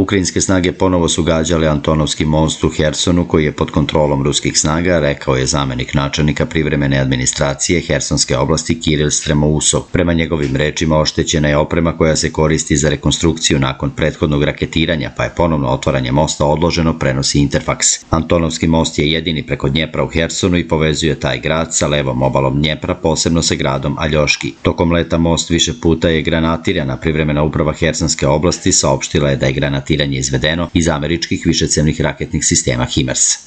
Ukrajinske snage ponovo su gađale Antonovski most u Hersonu koji je pod kontrolom ruskih snaga, rekao je zamenik načelnika privremene administracije Hersonske oblasti Kiril Stremousov. Prema njegovim rečima oštećena je oprema koja se koristi za rekonstrukciju nakon prethodnog raketiranja, pa je ponovno otvaranje mosta odloženo, prenosi Interfax. Antonovski most je jedini preko Dnjepra u Hersonu i povezuje taj grad sa levom obalom Dnjepra, posebno sa gradom Aljoški. Tokom leta most više puta je granatirana, privremena uprava Hersonske oblasti saopštila je da je granat Tiranje izvedeno iz američkih višecevnih raketnih sistema HIMARS.